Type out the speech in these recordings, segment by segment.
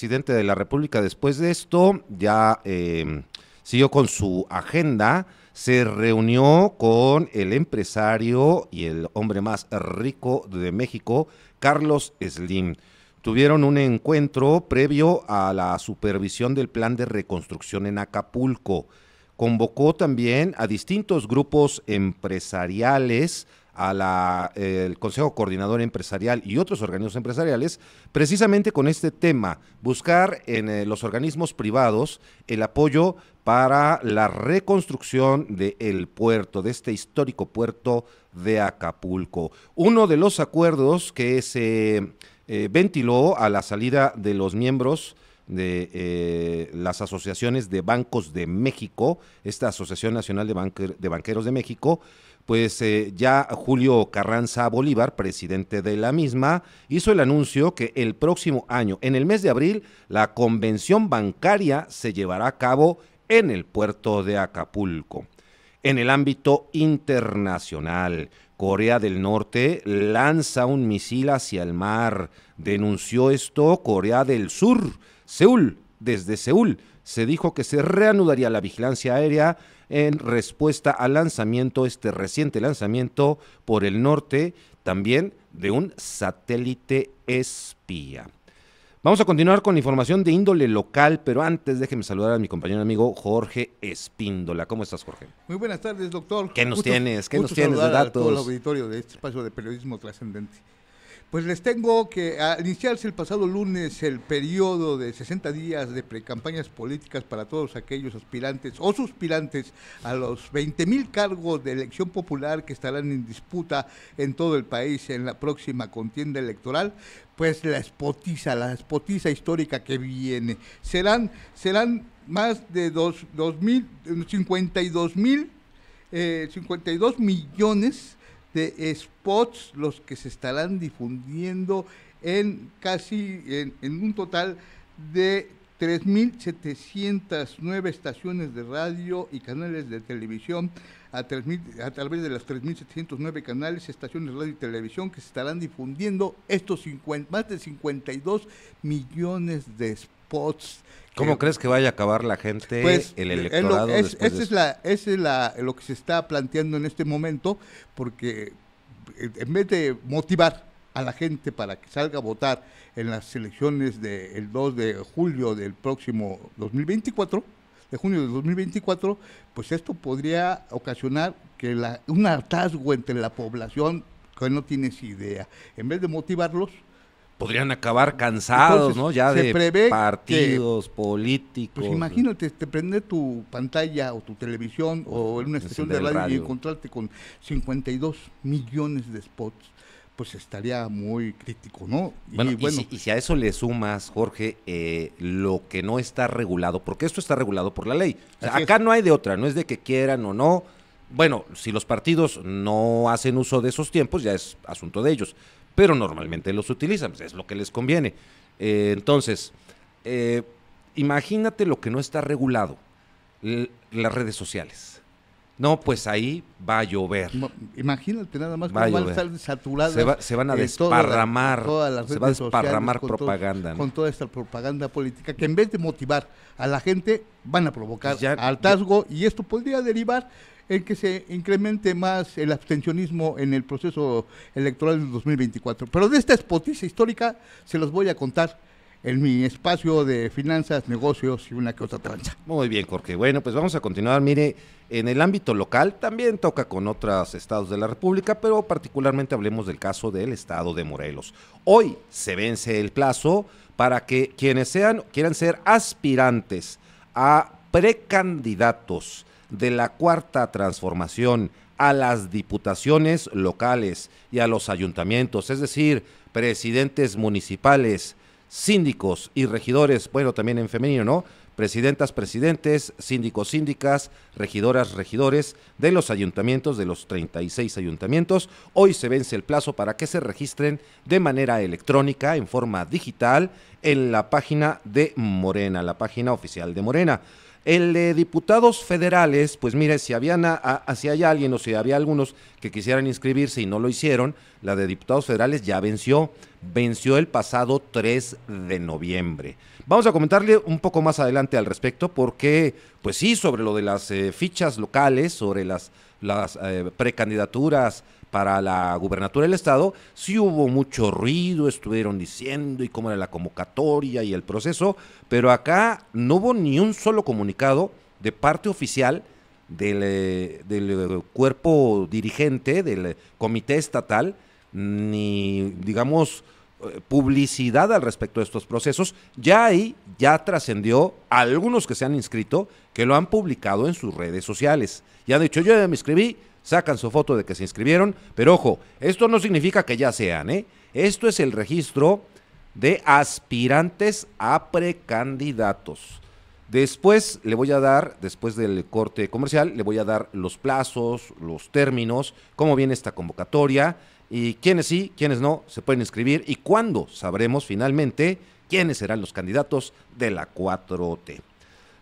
presidente de la República después de esto ya eh, siguió con su agenda, se reunió con el empresario y el hombre más rico de México, Carlos Slim. Tuvieron un encuentro previo a la supervisión del plan de reconstrucción en Acapulco. Convocó también a distintos grupos empresariales a la, el Consejo Coordinador Empresarial y otros organismos empresariales, precisamente con este tema, buscar en eh, los organismos privados el apoyo para la reconstrucción del puerto, de este histórico puerto de Acapulco. Uno de los acuerdos que se eh, ventiló a la salida de los miembros de eh, las asociaciones de bancos de México, esta Asociación Nacional de Banqueros de México, pues eh, ya Julio Carranza Bolívar, presidente de la misma, hizo el anuncio que el próximo año, en el mes de abril, la convención bancaria se llevará a cabo en el puerto de Acapulco. En el ámbito internacional, Corea del Norte lanza un misil hacia el mar. Denunció esto Corea del Sur, Seúl, desde Seúl se dijo que se reanudaría la vigilancia aérea en respuesta al lanzamiento, este reciente lanzamiento por el norte, también de un satélite espía. Vamos a continuar con información de índole local, pero antes déjeme saludar a mi compañero amigo Jorge Espíndola. ¿Cómo estás, Jorge? Muy buenas tardes, doctor. ¿Qué nos tienes? ¿Qué nos tienes de datos? A el auditorio de este espacio de periodismo trascendente. Pues les tengo que, al iniciarse el pasado lunes el periodo de 60 días de precampañas políticas para todos aquellos aspirantes o suspirantes a los 20 mil cargos de elección popular que estarán en disputa en todo el país en la próxima contienda electoral, pues la espotiza, la espotiza histórica que viene. Serán, serán más de dos, mil, mil, 52 eh, millones de spots los que se estarán difundiendo en casi, en, un total de 3.709 estaciones de radio y canales de televisión, a, a través de las 3.709 canales, estaciones de radio y televisión que se estarán difundiendo estos 50, más de 52 millones de spots ¿Cómo crees que vaya a acabar la gente pues, el eh, electorado? es, es la, es lo que se está planteando en este momento, porque eh, en vez de motivar a la gente para que salga a votar en las elecciones del 2 de julio del próximo 2024, de junio de 2024, pues esto podría ocasionar que la, un hartazgo entre la población que no tienes idea. En vez de motivarlos, podrían acabar cansados, ¿no? Ya de partidos políticos. Pues imagínate, te prende tu pantalla o tu televisión o en una estación de radio, y encontrarte con 52 millones de spots pues estaría muy crítico, ¿no? y, si, a eso le sumas, Jorge, eh, lo que no está regulado, porque esto está regulado por la ley. acá no hay de otra, no es de que quieran o no. Bueno, si los partidos no hacen uso de esos tiempos, ya es asunto de ellos pero normalmente los utilizan, pues, es lo que les conviene. Eh, entonces, eh, imagínate lo que no está regulado, las redes sociales. No, pues ahí va a llover. Imagínate nada más cómo van a estar saturadas. Se, van a desparramar. se va a desparramar propaganda. Con toda esta propaganda política que en vez de motivar a la gente, van a provocar pues altazgo y esto podría derivar el que se incremente más el abstencionismo en el proceso electoral del 2024. Pero de esta espotiza histórica se los voy a contar en mi espacio de finanzas, negocios y una que otra trancha. Muy bien, Jorge. Bueno, pues vamos a continuar. Mire, en el ámbito local también toca con otros estados de la República, pero particularmente hablemos del caso del estado de Morelos. Hoy se vence el plazo para que quienes sean, quieran ser aspirantes a precandidatos de la cuarta transformación a las diputaciones locales y a los ayuntamientos, es decir, presidentes municipales, síndicos y regidores, bueno, también en femenino, ¿no? Presidentas, presidentes, síndicos, síndicas, regidoras, regidores de los ayuntamientos, de los 36 ayuntamientos. Hoy se vence el plazo para que se registren de manera electrónica, en forma digital, en la página de Morena, la página oficial de Morena. El de diputados federales, pues mire, si habían hay alguien o si había algunos que quisieran inscribirse y no lo hicieron, la de diputados federales ya venció, venció el pasado 3 de noviembre. Vamos a comentarle un poco más adelante al respecto porque, pues sí, sobre lo de las eh, fichas locales, sobre las, las eh, precandidaturas para la gubernatura del estado, sí hubo mucho ruido, estuvieron diciendo y cómo era la convocatoria y el proceso, pero acá no hubo ni un solo comunicado de parte oficial del, eh, eh, cuerpo dirigente, del comité estatal, ni digamos eh, publicidad al respecto de estos procesos. Ya ahí ya trascendió algunos que se han inscrito que lo han publicado en sus redes sociales. Ya han dicho, yo ya me inscribí, sacan su foto de que se inscribieron, pero ojo, esto no significa que ya sean, ¿eh? Esto es el registro de aspirantes a precandidatos. Después le voy a dar, después del corte comercial, le voy a dar los plazos, los términos, cómo viene esta convocatoria y quiénes sí, quiénes no se pueden inscribir y cuándo sabremos finalmente quiénes serán los candidatos de la 4T.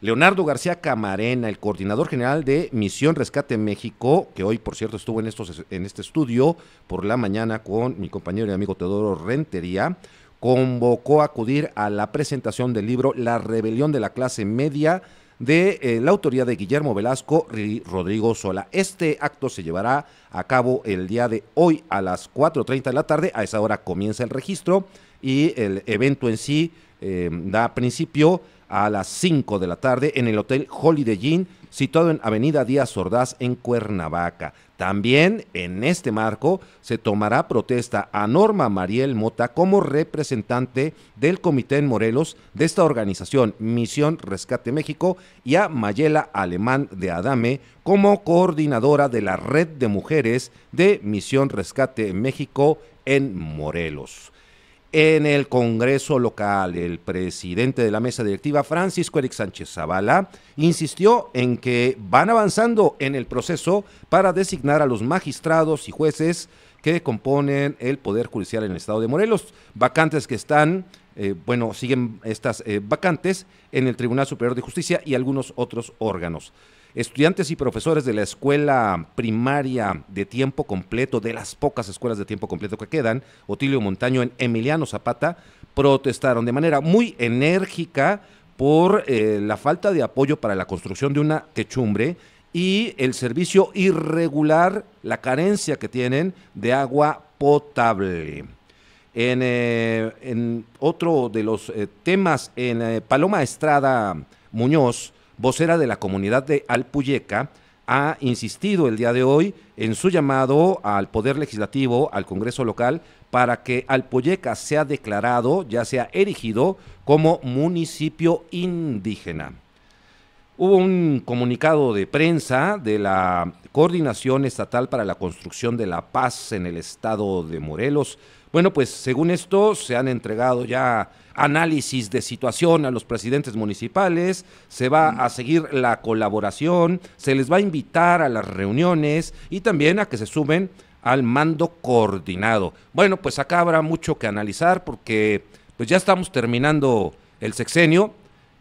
Leonardo García Camarena, el coordinador general de Misión Rescate México, que hoy, por cierto, estuvo en, estos, en este estudio por la mañana con mi compañero y amigo Teodoro Rentería, convocó a acudir a la presentación del libro La rebelión de la clase media de eh, la autoría de Guillermo Velasco Rodrigo Sola. Este acto se llevará a cabo el día de hoy a las 4.30 de la tarde. A esa hora comienza el registro y el evento en sí eh, da principio a las 5 de la tarde en el Hotel Holiday Inn, situado en Avenida Díaz Ordaz, en Cuernavaca. También, en este marco, se tomará protesta a Norma Mariel Mota como representante del Comité en Morelos de esta organización Misión Rescate México y a Mayela Alemán de Adame como coordinadora de la Red de Mujeres de Misión Rescate México en Morelos. En el Congreso local, el presidente de la mesa directiva, Francisco Eric Sánchez Zavala, insistió en que van avanzando en el proceso para designar a los magistrados y jueces que componen el Poder Judicial en el Estado de Morelos, vacantes que están, eh, bueno, siguen estas eh, vacantes en el Tribunal Superior de Justicia y algunos otros órganos. Estudiantes y profesores de la escuela primaria de tiempo completo, de las pocas escuelas de tiempo completo que quedan, Otilio Montaño en Emiliano Zapata, protestaron de manera muy enérgica por eh, la falta de apoyo para la construcción de una techumbre y el servicio irregular, la carencia que tienen de agua potable. En, eh, otro de los eh, temas, en Paloma Estrada Muñoz, vocera de la comunidad de Alpuyeca, ha insistido el día de hoy en su llamado al Poder Legislativo, al Congreso local, para que Alpuyeca sea declarado, ya sea erigido como municipio indígena. Hubo un comunicado de prensa de la Coordinación Estatal para la Construcción de la Paz en el estado de Morelos. Bueno, pues según esto se han entregado ya análisis de situación a los presidentes municipales, se va a seguir la colaboración, se les va a invitar a las reuniones y también a que se sumen al mando coordinado. Bueno, pues acá habrá mucho que analizar porque pues ya estamos terminando el sexenio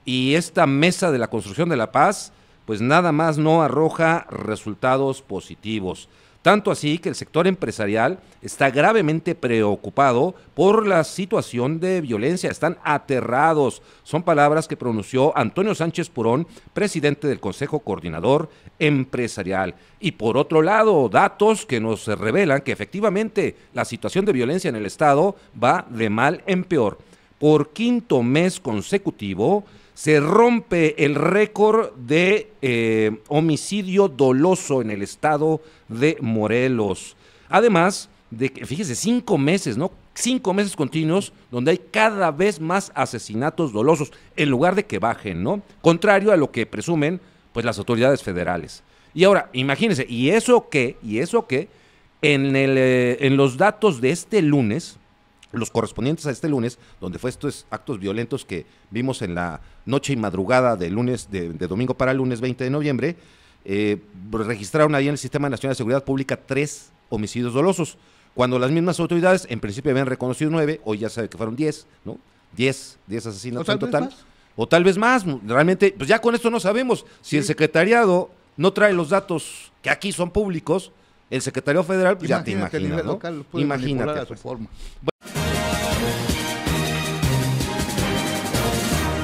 y esta mesa de la construcción de la paz, pues nada más no arroja resultados positivos. Tanto así que el sector empresarial está gravemente preocupado por la situación de violencia, están aterrados. Son palabras que pronunció Antonio Sánchez Purón, presidente del Consejo Coordinador Empresarial. Y por otro lado, datos que nos revelan que efectivamente la situación de violencia en el Estado va de mal en peor. Por quinto mes consecutivo, se rompe el récord de eh, homicidio doloso en el estado de Morelos. Además de que, fíjese, cinco meses, ¿no? Cinco meses continuos donde hay cada vez más asesinatos dolosos, en lugar de que bajen, ¿no? Contrario a lo que presumen, pues, las autoridades federales. Y ahora, imagínense, ¿y eso qué? ¿Y eso qué? En, el, eh, en los datos de este lunes, los correspondientes a este lunes, donde fue estos actos violentos que vimos en la noche y madrugada de lunes, de, domingo para lunes 20 de noviembre, eh, registraron ahí en el Sistema Nacional de Seguridad Pública tres homicidios dolosos, cuando las mismas autoridades en principio habían reconocido nueve, hoy ya sabe que fueron diez, ¿no? Diez, diez asesinatos en total. O tal vez más, realmente, pues ya con esto no sabemos. Si el secretariado no trae los datos que aquí son públicos, el secretario federal pues ya te imaginas, ¿no? Imagínate. su pues. forma.